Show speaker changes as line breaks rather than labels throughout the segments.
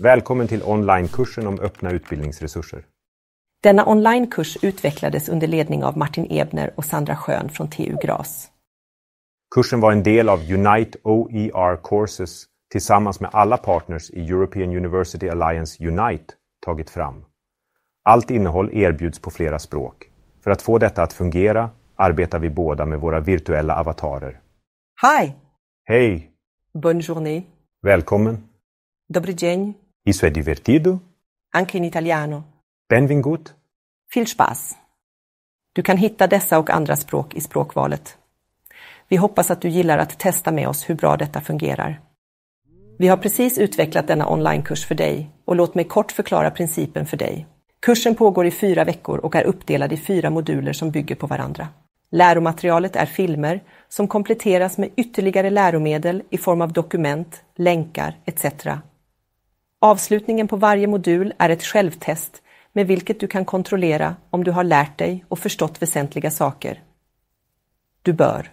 Välkommen till onlinekursen om öppna utbildningsresurser.
Denna onlinekurs utvecklades under ledning av Martin Ebner och Sandra Schön från TU Gras.
Kursen var en del av Unite OER Courses tillsammans med alla partners i European University Alliance Unite tagit fram. Allt innehåll erbjuds på flera språk. För att få detta att fungera arbetar vi båda med våra virtuella avatarer. Hej! Hej!
Bonne
Välkommen! Добрый день! Isso è divertido?
Anche in italiano. Benvingut? Viel Spaß! Du kan hitta dessa och andra språk i språkvalet. Vi hoppas att du gillar att testa med oss hur bra detta fungerar. Vi har precis utvecklat denna onlinekurs för dig och låt mig kort förklara principen för dig. Kursen pågår i fyra veckor och är uppdelad i fyra moduler som bygger på varandra. Läromaterialet är filmer som kompletteras med ytterligare läromedel i form av dokument, länkar etc. Avslutningen på varje modul är ett självtest med vilket du kan kontrollera om du har lärt dig och förstått väsentliga saker. Du bör.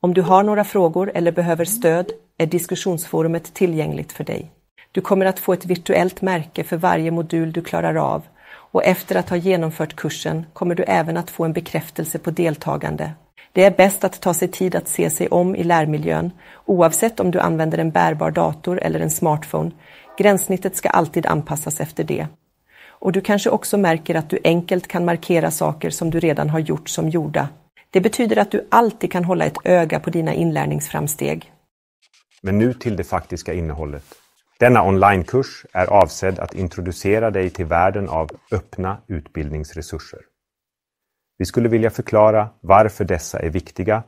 Om du har några frågor eller behöver stöd är diskussionsforumet tillgängligt för dig. Du kommer att få ett virtuellt märke för varje modul du klarar av och efter att ha genomfört kursen kommer du även att få en bekräftelse på deltagande. Det är bäst att ta sig tid att se sig om i lärmiljön, oavsett om du använder en bärbar dator eller en smartphone, Gränssnittet ska alltid anpassas efter det. Och du kanske också märker att du enkelt kan markera saker som du redan har gjort som gjorda. Det betyder att du alltid kan hålla ett öga på dina inlärningsframsteg.
Men nu till det faktiska innehållet. Denna onlinekurs är avsedd att introducera dig till världen av öppna utbildningsresurser. Vi skulle vilja förklara varför dessa är viktiga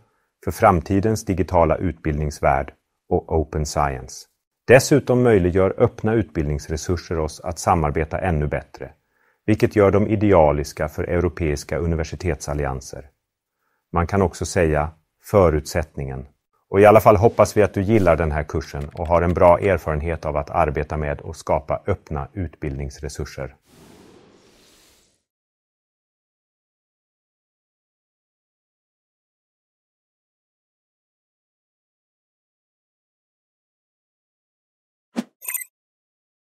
för framtidens digitala utbildningsvärld och Open Science. Dessutom möjliggör öppna utbildningsresurser oss att samarbeta ännu bättre, vilket gör dem idealiska för europeiska universitetsallianser. Man kan också säga förutsättningen. Och i alla fall hoppas vi att du gillar den här kursen och har en bra erfarenhet av att arbeta med och skapa öppna utbildningsresurser.